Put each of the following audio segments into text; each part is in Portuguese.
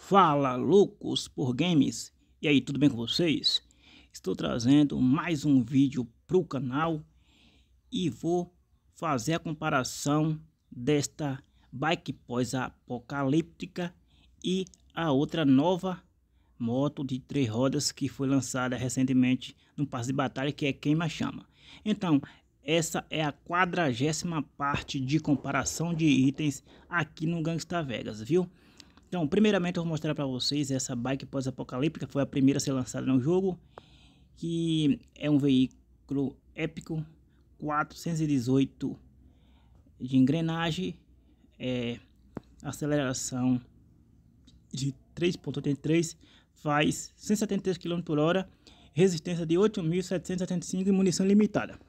Fala, loucos por games! E aí, tudo bem com vocês? Estou trazendo mais um vídeo para o canal e vou fazer a comparação desta bike pós-apocalíptica e a outra nova moto de três rodas que foi lançada recentemente no passe de batalha que é Queima Chama. Então, essa é a quadragésima parte de comparação de itens aqui no Gangsta Vegas, viu? Então, primeiramente eu vou mostrar para vocês essa bike pós-apocalíptica, foi a primeira a ser lançada no jogo, que é um veículo épico, 418 de engrenagem, é, aceleração de 3.83, faz 173 km por hora, resistência de 8.775 e munição limitada.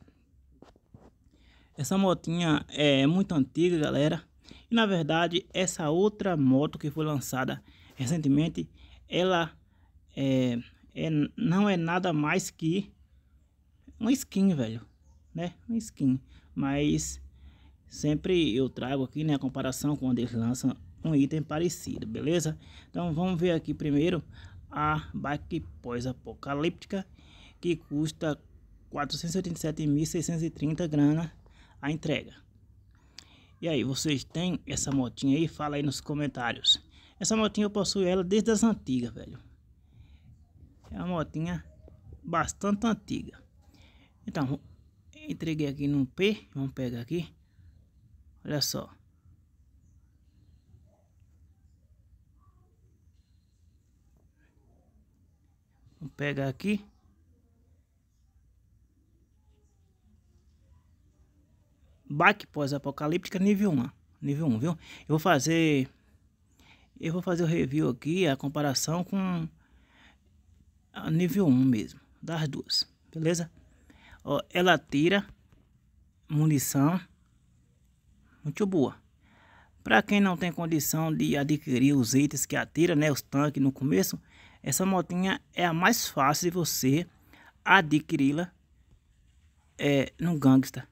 Essa motinha é muito antiga, galera. E na verdade, essa outra moto que foi lançada recentemente, ela é, é, não é nada mais que uma skin, velho, né? Uma skin. Mas sempre eu trago aqui, né, a comparação quando eles lançam um item parecido, beleza? Então vamos ver aqui primeiro a bike pós-apocalíptica que custa 487.630 grana a entrega. E aí, vocês têm essa motinha aí? Fala aí nos comentários. Essa motinha eu possuo ela desde as antigas, velho. É uma motinha bastante antiga. Então, entreguei aqui no P. Vamos pegar aqui. Olha só. Vamos pegar aqui. Baque pós-apocalíptica nível 1. Nível 1, viu? Eu vou fazer. Eu vou fazer o review aqui, a comparação com a nível 1 mesmo, das duas, beleza? Ó, ela tira munição muito boa. Para quem não tem condição de adquirir os itens que atira, né, os tanques no começo, essa motinha é a mais fácil de você adquiri-la é, no Gangsta.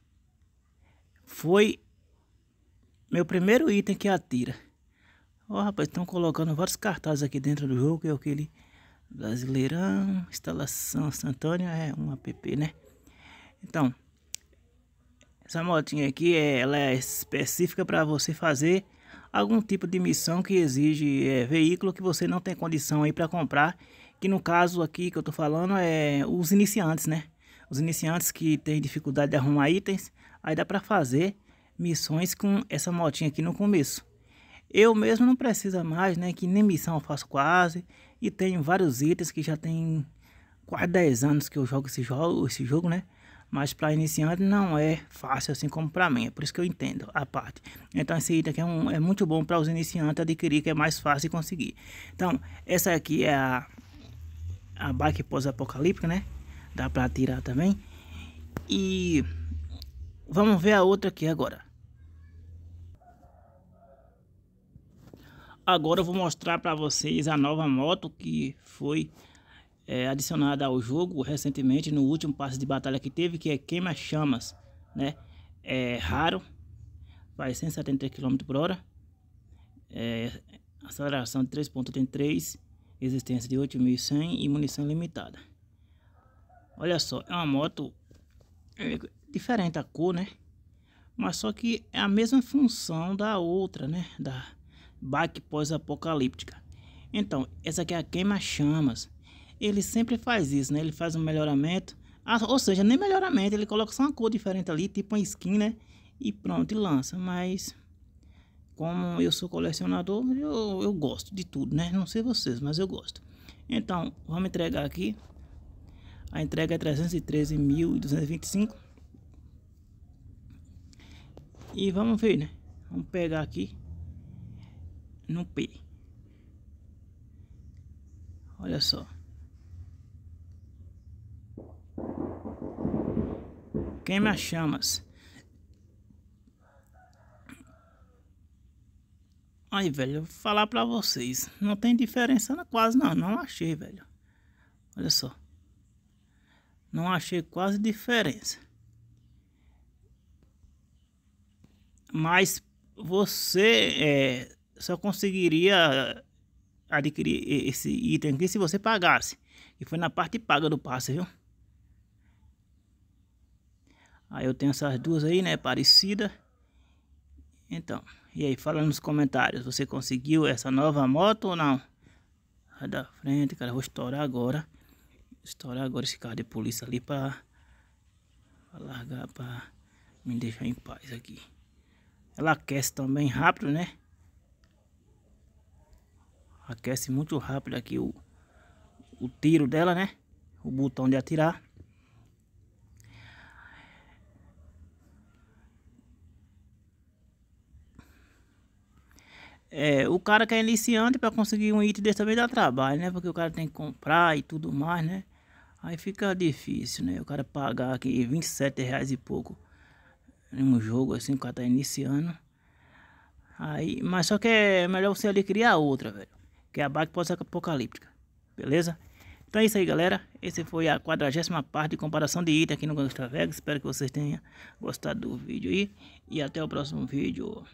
Foi meu primeiro item que atira. Ó, oh, rapaz, estão colocando vários cartazes aqui dentro do jogo, que é aquele Brasileirão, instalação Santônio, é um app, né? Então, essa motinha aqui, ela é específica para você fazer algum tipo de missão que exige é, veículo que você não tem condição aí para comprar, que no caso aqui que eu tô falando é os iniciantes, né? Os iniciantes que têm dificuldade de arrumar itens, Aí dá para fazer missões com essa motinha aqui no começo. Eu mesmo não precisa mais, né? Que nem missão eu faço quase. E tenho vários itens que já tem quase 10 anos que eu jogo esse jogo, esse jogo né? Mas para iniciante não é fácil assim como para mim, é por isso que eu entendo a parte. Então esse item aqui é, um, é muito bom para os iniciantes adquirir, que é mais fácil de conseguir. Então, essa aqui é a, a bike pós-apocalíptica, né? Dá para tirar também. E Vamos ver a outra aqui agora. Agora eu vou mostrar para vocês a nova moto que foi é, adicionada ao jogo recentemente no último passe de batalha que teve, que é Queima Chamas, né? É raro, faz 170 km por hora, é, aceleração de 3.83, resistência de 8.100 e munição limitada. Olha só, é uma moto diferente a cor, né? Mas só que é a mesma função da outra, né? Da bike pós-apocalíptica. Então, essa aqui é a queima-chamas. Ele sempre faz isso, né? Ele faz um melhoramento. Ah, ou seja, nem melhoramento, ele coloca só uma cor diferente ali, tipo uma skin, né? E pronto, e lança. Mas, como eu sou colecionador, eu, eu gosto de tudo, né? Não sei vocês, mas eu gosto. Então, vamos entregar aqui. A entrega é 313.225. E vamos ver, né? Vamos pegar aqui no P. Olha só. Queima chamas. Aí, velho, eu vou falar pra vocês. Não tem diferença quase não. Não achei, velho. Olha só não achei quase diferença. Mas você é, só conseguiria adquirir esse item aqui se você pagasse. E foi na parte paga do passe, viu? Aí eu tenho essas duas aí, né? Parecida. Então, e aí, fala nos comentários. Você conseguiu essa nova moto ou não? Sai da frente, cara. Eu vou estourar agora estourar agora esse carro de polícia ali para largar, para me deixar em paz aqui. Ela aquece também rápido, né? Aquece muito rápido aqui o, o tiro dela, né? O botão de atirar. É, o cara que é iniciante para conseguir um item desse também dá trabalho, né? Porque o cara tem que comprar e tudo mais, né? Aí fica difícil, né? O cara pagar aqui 27 reais e pouco em um jogo assim, o tá iniciando. Aí, mas só que é melhor você ali criar outra, velho. Que é a bike pode ser apocalíptica, beleza? Então é isso aí, galera. Esse foi a quadragésima parte de comparação de item aqui no Gangsta Vegas. Espero que vocês tenham gostado do vídeo aí. E até o próximo vídeo.